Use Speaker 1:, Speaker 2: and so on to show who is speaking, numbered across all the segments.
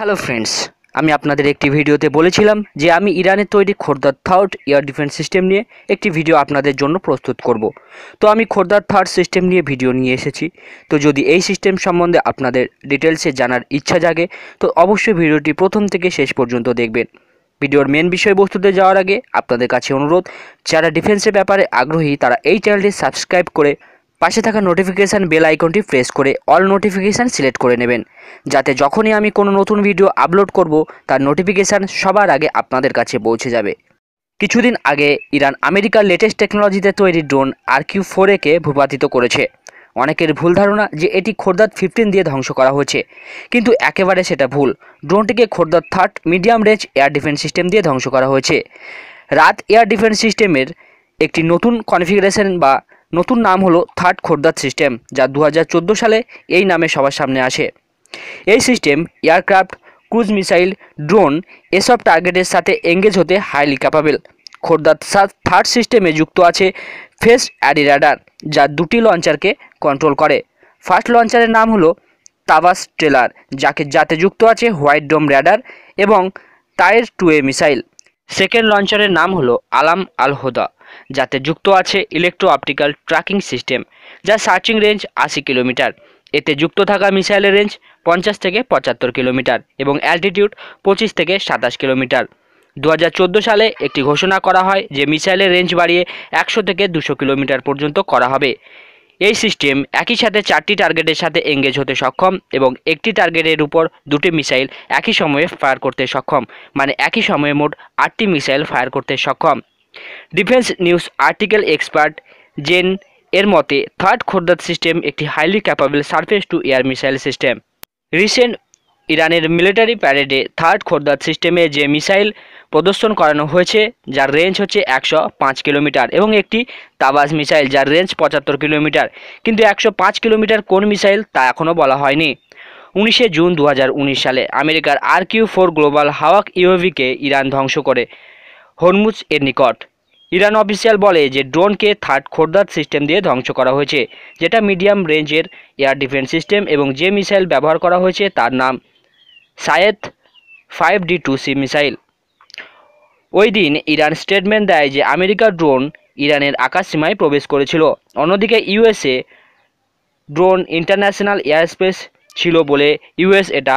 Speaker 1: Hello friends আমি আপনাদের একটি ভিডিওতে বলেছিলাম যে আমি ইরানের তৈরি Khordad third air defence system নিয়ে একটি ভিডিও আপনাদের জন্য প্রস্তুত করব। তো আমি খোর্দার থার্ড সিস্টেম নিয়ে ভিডিও নিয়ে এসেছি তো যদি এই সিস্টেম সম্বন্ধে আপনাদের ডিটেলসে জানার ইচ্ছা জাগে তো অবশ্যই ভিডিওটি প্রথম থেকে শেষ পর্যন্ত দেখবেন ভিডিওর মেন বিষয়বস্তুতে যাওয়ার আগে আপনাদের কাছে অনুরোধ যারা ডিফেন্সের ব্যাপারে আগ্রহী তারা এই চ্যানেলটি সাবস্ক্রাইব করে পাশে থাকা নোটিফিকেশান বেল আইকনটি প্রেস করে অল নোটিফিকেশান সিলেক্ট করে নেবেন যাতে যখনই আমি কোনো নতুন ভিডিও আপলোড করব তার নোটিফিকেশান সবার আগে আপনাদের কাছে পৌঁছে যাবে কিছুদিন আগে ইরান আমেরিকার লেটেস্ট টেকনোলজিতে তৈরি ড্রোন আর কিউ ফোর একে ভূপাতিত করেছে অনেকের ভুল ধারণা যে এটি খোর্দার ফিফটিন দিয়ে ধ্বংস করা হয়েছে কিন্তু একেবারে সেটা ভুল ড্রোনটিকে Khordad third medium range air defence system দিয়ে ধ্বংস করা হয়েছে রাত এয়ার ডিফেন্স সিস্টেমের একটি নতুন কনফিগারেশন বা নতুন নাম হলো থার্ড খোর্দার সিস্টেম যা দু সালে এই নামে সবার সামনে আসে এই system aircraft cruise missile drone এসব টার্গেটের সাথে এঙ্গেজ হতে হাইলি ক্যাপাবেল খোর্দার থার্ড সিস্টেমে যুক্ত আছে ফেস অ্যাডি রাডার যা দুটি লঞ্চারকে কন্ট্রোল করে ফার্স্ট লঞ্চারের নাম হলো তাবাস ট্রেলার যাকে যাতে যুক্ত আছে হোয়াইট ডোম র্যাডার এবং tier two A missile second লঞ্চারের নাম হলো আলাম আল হোদা যাতে যুক্ত আছে ইলেকট্রো অপটিক্যাল ট্র্যাকিং সিস্টেম যা সার্চিং রেঞ্জ আশি কিলোমিটার এতে যুক্ত থাকা মিসাইলের রেঞ্জ পঞ্চাশ থেকে পঁচাত্তর কিলোমিটার এবং অ্যালটিটিউড পঁচিশ থেকে সাতাশ কিলোমিটার দু সালে একটি ঘোষণা করা হয় যে মিসাইলের রেঞ্জ বাড়িয়ে একশো থেকে দুশো কিলোমিটার পর্যন্ত করা হবে এই সিস্টেম একই সাথে চারটি টার্গেটের সাথে এঙ্গেজ হতে সক্ষম এবং একটি টার্গেটের উপর দুটি মিসাইল একই সময়ে ফায়ার করতে সক্ষম মানে একই সময়ে মোট আটটি মিসাইল ফায়ার করতে সক্ষম defence news article expert Jane এর মতে থার্ড খোর্দার সিস্টেম একটি highly capable surface to air missile system recent ইরানের মিলিটারি প্যারেডে থার্ড খোর্দার সিস্টেমে যে মিসাইল প্রদর্শন করানো হয়েছে যার রেঞ্জ হচ্ছে একশো পাঁচ কিলোমিটার এবং একটি তাবাজ মিসাইল যার রেঞ্জ পঁচাত্তর কিলোমিটার কিন্তু একশো পাঁচ কিলোমিটার কোন মিসাইল তা এখনও বলা হয়নি উনিশে জুন দু সালে আমেরিকার আর কিউ ফোর গ্লোবাল হাওয়াক ইউভিকে ইরান ধ্বংস করে হরমুজ এর নিকট ইরান অফিসিয়াল বলে যে ড্রোনকে থার্ড খোরদাদ সিস্টেম দিয়ে ধ্বংস করা হয়েছে যেটা মিডিয়াম রেঞ্জের এয়ার ডিফেন্স সিস্টেম এবং যে মিসাইল ব্যবহার করা হয়েছে তার নাম Sayyad five D two C missile ওই দিন ইরান স্টেটমেন্ট দেয় যে আমেরিকার ড্রোন ইরানের আকাশ সীমায় প্রবেশ করেছিল অন্যদিকে ইউএসএ ড্রোন ইন্টারন্যাশনাল এয়ারস্পেস ছিল বলে ইউএস এটা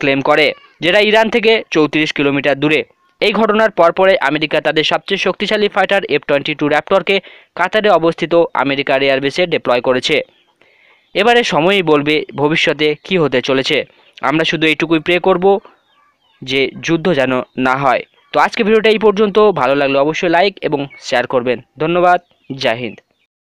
Speaker 1: ক্লেম করে যেটা ইরান থেকে চৌত্রিশ কিলোমিটার দূরে এই ঘটনার পরপরে আমেরিকা তাদের সবচেয়ে শক্তিশালী ফাইটার এফ টোয়েন্টি টু র্যাপ্টরকে কাতারে অবস্থিত আমেরিকার এয়ারবেসে ডিপ্লয় করেছে এবারে সময়ই বলবে ভবিষ্যতে কি হতে চলেছে আমরা শুধু এইটুকুই প্রে করব যে যুদ্ধ যেন না হয় তো আজকে ভিডিওটা এই পর্যন্ত ভালো লাগলে অবশ্যই লাইক এবং শেয়ার করবেন ধন্যবাদ জয় হিন্দ